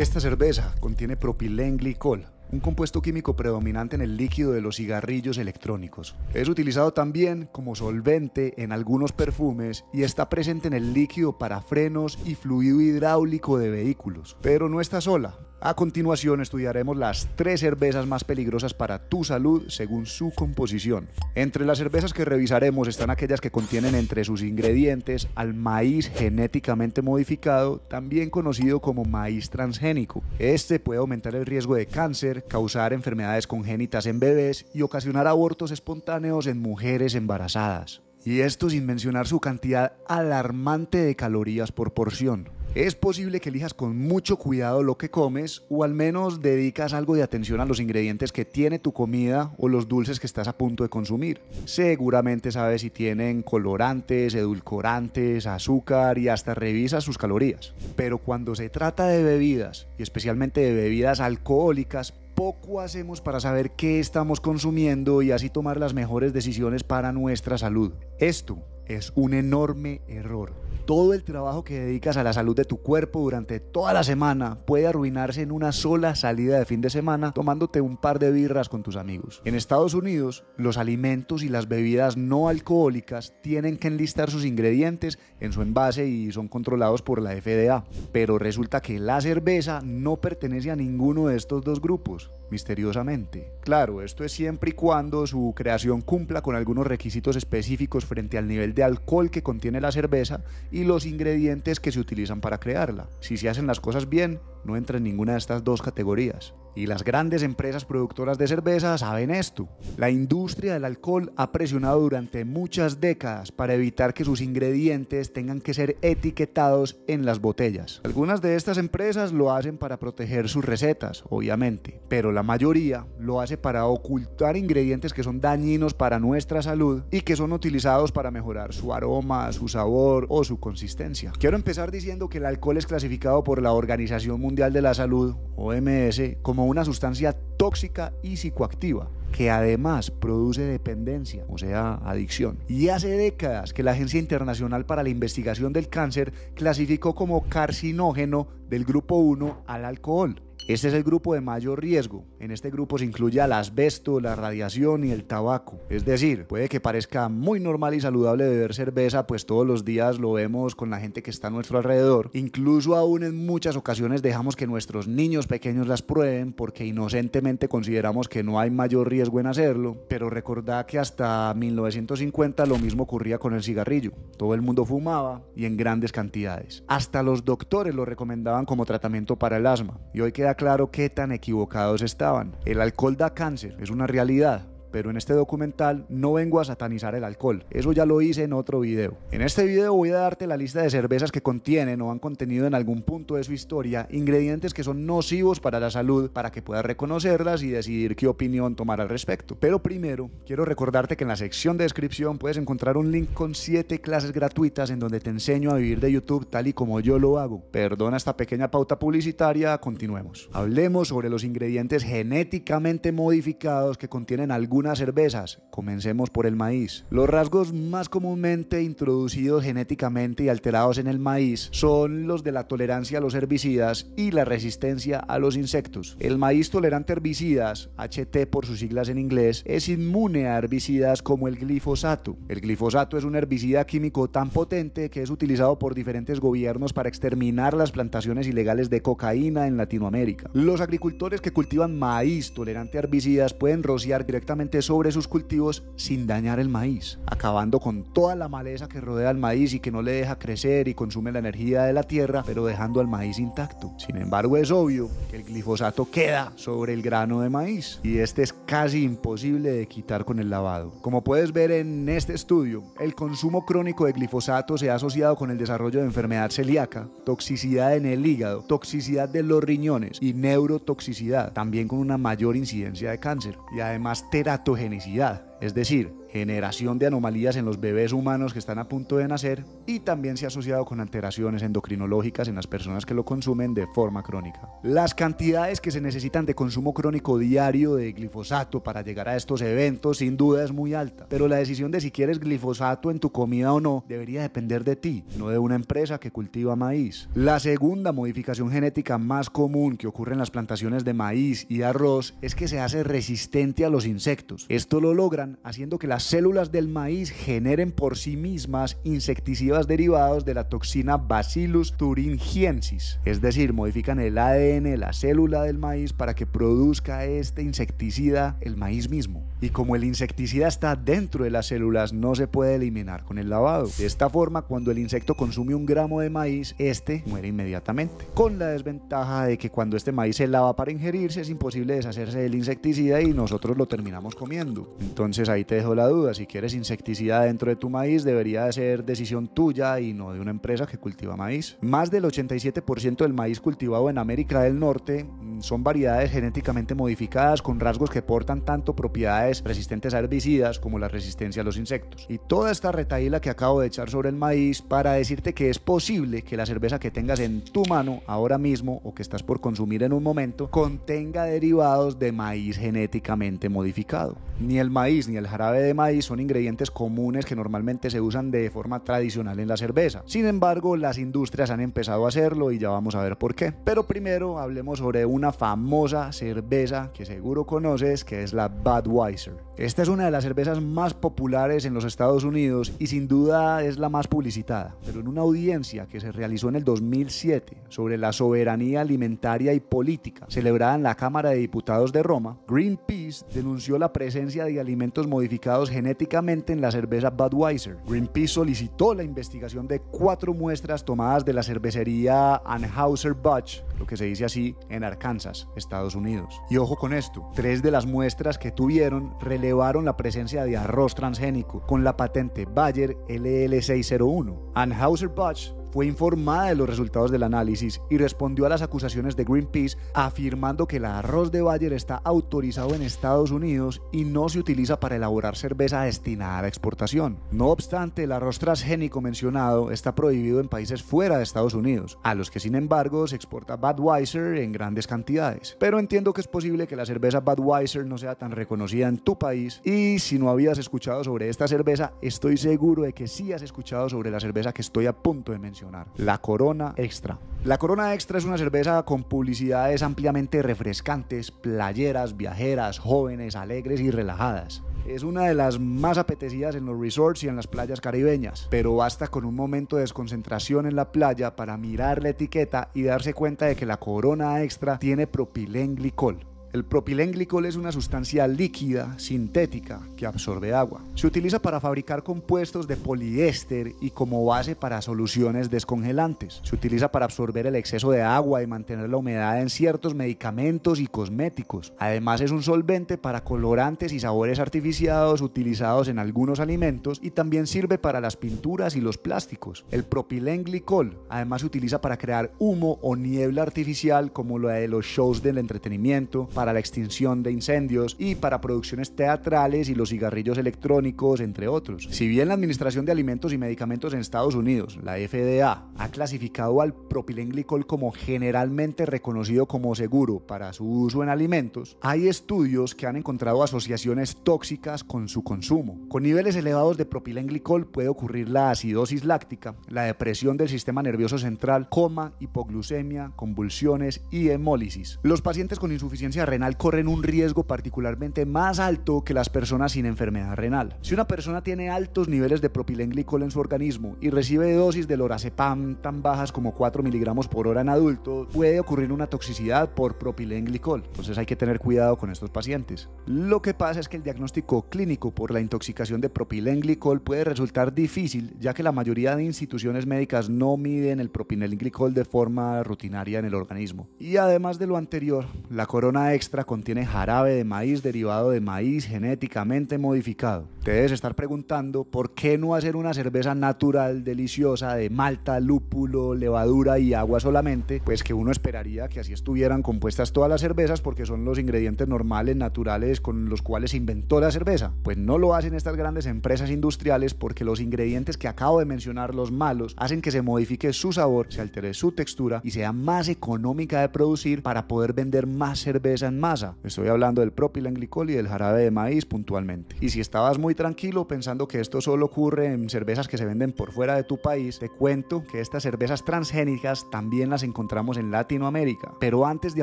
Esta cerveza contiene propilenglicol, un compuesto químico predominante en el líquido de los cigarrillos electrónicos. Es utilizado también como solvente en algunos perfumes y está presente en el líquido para frenos y fluido hidráulico de vehículos. Pero no está sola. A continuación estudiaremos las tres cervezas más peligrosas para tu salud según su composición. Entre las cervezas que revisaremos están aquellas que contienen entre sus ingredientes al maíz genéticamente modificado, también conocido como maíz transgénico. Este puede aumentar el riesgo de cáncer, causar enfermedades congénitas en bebés y ocasionar abortos espontáneos en mujeres embarazadas. Y esto sin mencionar su cantidad alarmante de calorías por porción. Es posible que elijas con mucho cuidado lo que comes o al menos dedicas algo de atención a los ingredientes que tiene tu comida o los dulces que estás a punto de consumir. Seguramente sabes si tienen colorantes, edulcorantes, azúcar y hasta revisas sus calorías. Pero cuando se trata de bebidas, y especialmente de bebidas alcohólicas, poco hacemos para saber qué estamos consumiendo y así tomar las mejores decisiones para nuestra salud. Esto es un enorme error. Todo el trabajo que dedicas a la salud de tu cuerpo durante toda la semana puede arruinarse en una sola salida de fin de semana tomándote un par de birras con tus amigos. En Estados Unidos, los alimentos y las bebidas no alcohólicas tienen que enlistar sus ingredientes en su envase y son controlados por la FDA. Pero resulta que la cerveza no pertenece a ninguno de estos dos grupos misteriosamente. Claro, esto es siempre y cuando su creación cumpla con algunos requisitos específicos frente al nivel de alcohol que contiene la cerveza y los ingredientes que se utilizan para crearla. Si se hacen las cosas bien, no entra en ninguna de estas dos categorías. Y las grandes empresas productoras de cerveza saben esto. La industria del alcohol ha presionado durante muchas décadas para evitar que sus ingredientes tengan que ser etiquetados en las botellas. Algunas de estas empresas lo hacen para proteger sus recetas, obviamente, pero la mayoría lo hace para ocultar ingredientes que son dañinos para nuestra salud y que son utilizados para mejorar su aroma, su sabor o su consistencia. Quiero empezar diciendo que el alcohol es clasificado por la Organización Mundial de la Salud, OMS, como como una sustancia tóxica y psicoactiva que además produce dependencia, o sea, adicción. Y hace décadas que la Agencia Internacional para la Investigación del Cáncer clasificó como carcinógeno del grupo 1 al alcohol. Este es el grupo de mayor riesgo. En este grupo se incluye al asbesto, la radiación y el tabaco. Es decir, puede que parezca muy normal y saludable beber cerveza, pues todos los días lo vemos con la gente que está a nuestro alrededor. Incluso aún en muchas ocasiones dejamos que nuestros niños pequeños las prueben porque inocentemente consideramos que no hay mayor riesgo en hacerlo. Pero recordad que hasta 1950 lo mismo ocurría con el cigarrillo. Todo el mundo fumaba y en grandes cantidades. Hasta los doctores lo recomendaban como tratamiento para el asma. Y hoy queda claro qué tan equivocados estaban. El alcohol da cáncer, es una realidad, pero en este documental no vengo a satanizar el alcohol, eso ya lo hice en otro video. En este video voy a darte la lista de cervezas que contienen o han contenido en algún punto de su historia ingredientes que son nocivos para la salud para que puedas reconocerlas y decidir qué opinión tomar al respecto. Pero primero, quiero recordarte que en la sección de descripción puedes encontrar un link con 7 clases gratuitas en donde te enseño a vivir de YouTube tal y como yo lo hago. Perdona esta pequeña pauta publicitaria, continuemos. Hablemos sobre los ingredientes genéticamente modificados que contienen algún unas cervezas. Comencemos por el maíz. Los rasgos más comúnmente introducidos genéticamente y alterados en el maíz son los de la tolerancia a los herbicidas y la resistencia a los insectos. El maíz tolerante a herbicidas, HT por sus siglas en inglés, es inmune a herbicidas como el glifosato. El glifosato es un herbicida químico tan potente que es utilizado por diferentes gobiernos para exterminar las plantaciones ilegales de cocaína en Latinoamérica. Los agricultores que cultivan maíz tolerante a herbicidas pueden rociar directamente sobre sus cultivos sin dañar el maíz, acabando con toda la maleza que rodea al maíz y que no le deja crecer y consume la energía de la tierra, pero dejando al maíz intacto. Sin embargo, es obvio que el glifosato queda sobre el grano de maíz y este es casi imposible de quitar con el lavado. Como puedes ver en este estudio, el consumo crónico de glifosato se ha asociado con el desarrollo de enfermedad celíaca, toxicidad en el hígado, toxicidad de los riñones y neurotoxicidad, también con una mayor incidencia de cáncer y además terapia genicidad es decir, generación de anomalías en los bebés humanos que están a punto de nacer y también se ha asociado con alteraciones endocrinológicas en las personas que lo consumen de forma crónica. Las cantidades que se necesitan de consumo crónico diario de glifosato para llegar a estos eventos sin duda es muy alta, pero la decisión de si quieres glifosato en tu comida o no debería depender de ti, no de una empresa que cultiva maíz. La segunda modificación genética más común que ocurre en las plantaciones de maíz y arroz es que se hace resistente a los insectos. Esto lo logran haciendo que las células del maíz generen por sí mismas insecticidas derivados de la toxina Bacillus thuringiensis. Es decir, modifican el ADN, de la célula del maíz, para que produzca este insecticida el maíz mismo. Y como el insecticida está dentro de las células, no se puede eliminar con el lavado. De esta forma, cuando el insecto consume un gramo de maíz, este muere inmediatamente. Con la desventaja de que cuando este maíz se lava para ingerirse, es imposible deshacerse del insecticida y nosotros lo terminamos comiendo. Entonces, entonces ahí te dejo la duda, si quieres insecticida dentro de tu maíz debería de ser decisión tuya y no de una empresa que cultiva maíz. Más del 87% del maíz cultivado en América del Norte mm, son variedades genéticamente modificadas con rasgos que portan tanto propiedades resistentes a herbicidas como la resistencia a los insectos. Y toda esta retaíla que acabo de echar sobre el maíz para decirte que es posible que la cerveza que tengas en tu mano ahora mismo o que estás por consumir en un momento contenga derivados de maíz genéticamente modificado. Ni el maíz el jarabe de maíz son ingredientes comunes que normalmente se usan de forma tradicional en la cerveza. Sin embargo, las industrias han empezado a hacerlo y ya vamos a ver por qué. Pero primero hablemos sobre una famosa cerveza que seguro conoces, que es la Budweiser. Esta es una de las cervezas más populares en los Estados Unidos y sin duda es la más publicitada. Pero en una audiencia que se realizó en el 2007 sobre la soberanía alimentaria y política, celebrada en la Cámara de Diputados de Roma, Greenpeace denunció la presencia de alimentos modificados genéticamente en la cerveza Budweiser. Greenpeace solicitó la investigación de cuatro muestras tomadas de la cervecería Anheuser Busch, lo que se dice así en Arkansas, Estados Unidos. Y ojo con esto, tres de las muestras que tuvieron relevaron la presencia de arroz transgénico con la patente Bayer LL601. Anheuser Busch fue informada de los resultados del análisis y respondió a las acusaciones de Greenpeace afirmando que el arroz de Bayer está autorizado en Estados Unidos y no se utiliza para elaborar cerveza destinada a la exportación. No obstante, el arroz transgénico mencionado está prohibido en países fuera de Estados Unidos, a los que sin embargo se exporta Budweiser en grandes cantidades. Pero entiendo que es posible que la cerveza Budweiser no sea tan reconocida en tu país y si no habías escuchado sobre esta cerveza, estoy seguro de que sí has escuchado sobre la cerveza que estoy a punto de mencionar. La Corona Extra. La Corona Extra es una cerveza con publicidades ampliamente refrescantes, playeras, viajeras, jóvenes, alegres y relajadas. Es una de las más apetecidas en los resorts y en las playas caribeñas, pero basta con un momento de desconcentración en la playa para mirar la etiqueta y darse cuenta de que la Corona Extra tiene propilenglicol el propilenglicol es una sustancia líquida, sintética, que absorbe agua. Se utiliza para fabricar compuestos de poliéster y como base para soluciones descongelantes. Se utiliza para absorber el exceso de agua y mantener la humedad en ciertos medicamentos y cosméticos. Además es un solvente para colorantes y sabores artificiados utilizados en algunos alimentos y también sirve para las pinturas y los plásticos. El propilenglicol además se utiliza para crear humo o niebla artificial como la de los shows del entretenimiento, para la extinción de incendios y para producciones teatrales y los cigarrillos electrónicos, entre otros. Si bien la Administración de Alimentos y Medicamentos en Estados Unidos, la FDA, ha clasificado al propilenglicol como generalmente reconocido como seguro para su uso en alimentos, hay estudios que han encontrado asociaciones tóxicas con su consumo. Con niveles elevados de propilenglicol puede ocurrir la acidosis láctica, la depresión del sistema nervioso central, coma, hipoglucemia, convulsiones y hemólisis. Los pacientes con insuficiencia renal corren un riesgo particularmente más alto que las personas sin enfermedad renal. Si una persona tiene altos niveles de propilenglicol en su organismo y recibe dosis de lorazepam tan bajas como 4 miligramos por hora en adultos, puede ocurrir una toxicidad por propilenglicol. Entonces hay que tener cuidado con estos pacientes. Lo que pasa es que el diagnóstico clínico por la intoxicación de propilenglicol puede resultar difícil, ya que la mayoría de instituciones médicas no miden el propilenglicol de forma rutinaria en el organismo. Y además de lo anterior, la corona de extra contiene jarabe de maíz derivado de maíz genéticamente modificado. Te debes estar preguntando por qué no hacer una cerveza natural, deliciosa, de malta, lúpulo, levadura y agua solamente, pues que uno esperaría que así estuvieran compuestas todas las cervezas porque son los ingredientes normales, naturales, con los cuales se inventó la cerveza. Pues no lo hacen estas grandes empresas industriales porque los ingredientes que acabo de mencionar, los malos, hacen que se modifique su sabor, se altere su textura y sea más económica de producir para poder vender más cerveza masa. Estoy hablando del propilenglicol y del jarabe de maíz puntualmente. Y si estabas muy tranquilo pensando que esto solo ocurre en cervezas que se venden por fuera de tu país, te cuento que estas cervezas transgénicas también las encontramos en Latinoamérica. Pero antes de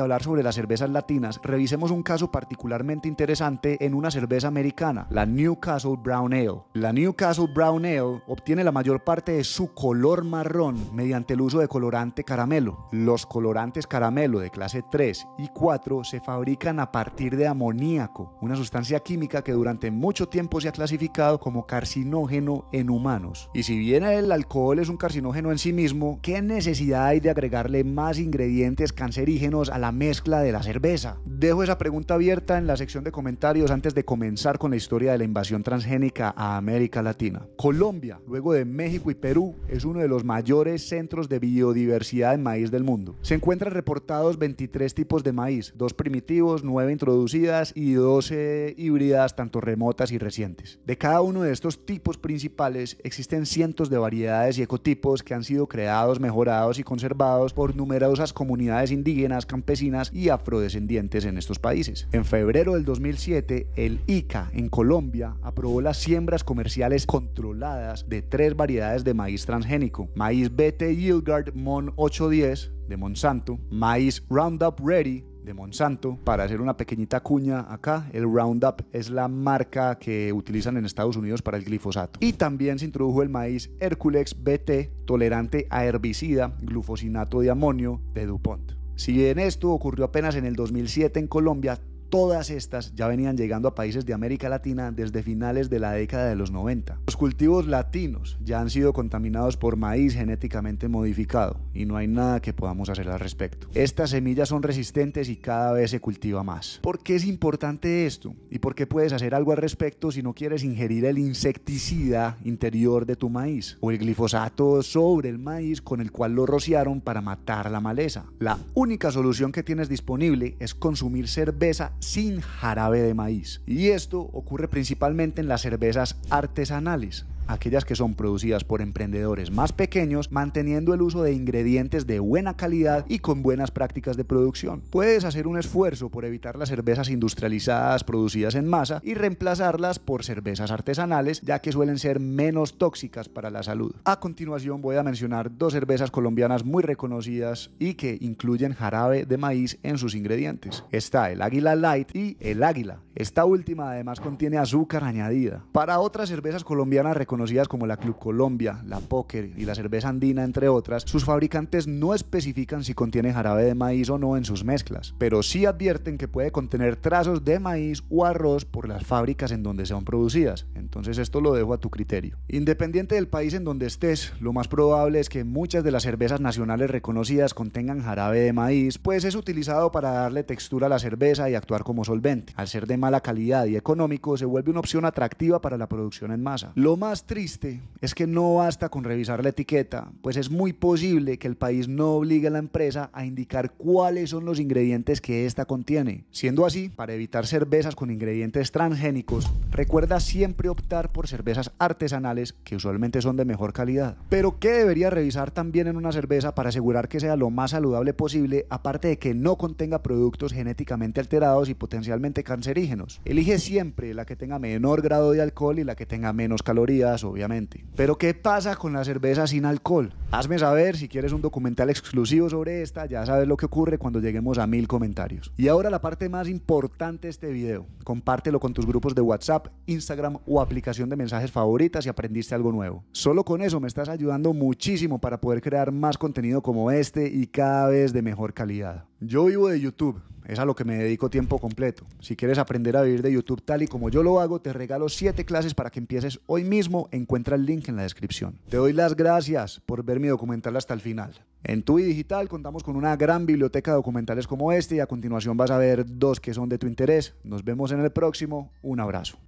hablar sobre las cervezas latinas, revisemos un caso particularmente interesante en una cerveza americana, la Newcastle Brown Ale. La Newcastle Brown Ale obtiene la mayor parte de su color marrón mediante el uso de colorante caramelo. Los colorantes caramelo de clase 3 y 4 se fabrican fabrican a partir de amoníaco, una sustancia química que durante mucho tiempo se ha clasificado como carcinógeno en humanos. Y si bien el alcohol es un carcinógeno en sí mismo, ¿qué necesidad hay de agregarle más ingredientes cancerígenos a la mezcla de la cerveza? Dejo esa pregunta abierta en la sección de comentarios antes de comenzar con la historia de la invasión transgénica a América Latina. Colombia, luego de México y Perú, es uno de los mayores centros de biodiversidad de maíz del mundo. Se encuentran reportados 23 tipos de maíz, dos primitivos nueve 9 introducidas y 12 híbridas, tanto remotas y recientes. De cada uno de estos tipos principales existen cientos de variedades y ecotipos que han sido creados, mejorados y conservados por numerosas comunidades indígenas, campesinas y afrodescendientes en estos países. En febrero del 2007, el ICA en Colombia aprobó las siembras comerciales controladas de tres variedades de maíz transgénico, maíz BT Yilgard Mon 810 de Monsanto, maíz Roundup Ready de Monsanto, para hacer una pequeñita cuña acá, el Roundup es la marca que utilizan en Estados Unidos para el glifosato. Y también se introdujo el maíz Herculex BT, tolerante a herbicida, glufosinato de amonio de DuPont. Si bien esto ocurrió apenas en el 2007 en Colombia, Todas estas ya venían llegando a países de América Latina desde finales de la década de los 90. Los cultivos latinos ya han sido contaminados por maíz genéticamente modificado y no hay nada que podamos hacer al respecto. Estas semillas son resistentes y cada vez se cultiva más. ¿Por qué es importante esto? ¿Y por qué puedes hacer algo al respecto si no quieres ingerir el insecticida interior de tu maíz o el glifosato sobre el maíz con el cual lo rociaron para matar la maleza? La única solución que tienes disponible es consumir cerveza sin jarabe de maíz. Y esto ocurre principalmente en las cervezas artesanales aquellas que son producidas por emprendedores más pequeños, manteniendo el uso de ingredientes de buena calidad y con buenas prácticas de producción. Puedes hacer un esfuerzo por evitar las cervezas industrializadas producidas en masa y reemplazarlas por cervezas artesanales, ya que suelen ser menos tóxicas para la salud. A continuación voy a mencionar dos cervezas colombianas muy reconocidas y que incluyen jarabe de maíz en sus ingredientes. Está el Águila Light y el Águila. Esta última además contiene azúcar añadida. Para otras cervezas colombianas reconocidas, conocidas como la Club Colombia, la Póker y la cerveza andina, entre otras, sus fabricantes no especifican si contienen jarabe de maíz o no en sus mezclas, pero sí advierten que puede contener trazos de maíz o arroz por las fábricas en donde sean producidas. Entonces esto lo dejo a tu criterio. Independiente del país en donde estés, lo más probable es que muchas de las cervezas nacionales reconocidas contengan jarabe de maíz, pues es utilizado para darle textura a la cerveza y actuar como solvente. Al ser de mala calidad y económico, se vuelve una opción atractiva para la producción en masa. Lo más triste es que no basta con revisar la etiqueta, pues es muy posible que el país no obligue a la empresa a indicar cuáles son los ingredientes que ésta contiene. Siendo así, para evitar cervezas con ingredientes transgénicos, recuerda siempre optar por cervezas artesanales que usualmente son de mejor calidad. Pero ¿qué debería revisar también en una cerveza para asegurar que sea lo más saludable posible, aparte de que no contenga productos genéticamente alterados y potencialmente cancerígenos? Elige siempre la que tenga menor grado de alcohol y la que tenga menos calorías obviamente. Pero ¿qué pasa con la cerveza sin alcohol? Hazme saber si quieres un documental exclusivo sobre esta, ya sabes lo que ocurre cuando lleguemos a mil comentarios. Y ahora la parte más importante de este video. Compártelo con tus grupos de WhatsApp, Instagram o aplicación de mensajes favoritas si aprendiste algo nuevo. Solo con eso me estás ayudando muchísimo para poder crear más contenido como este y cada vez de mejor calidad. Yo vivo de YouTube es a lo que me dedico tiempo completo. Si quieres aprender a vivir de YouTube tal y como yo lo hago, te regalo 7 clases para que empieces hoy mismo. Encuentra el link en la descripción. Te doy las gracias por ver mi documental hasta el final. En TUI Digital contamos con una gran biblioteca de documentales como este y a continuación vas a ver dos que son de tu interés. Nos vemos en el próximo. Un abrazo.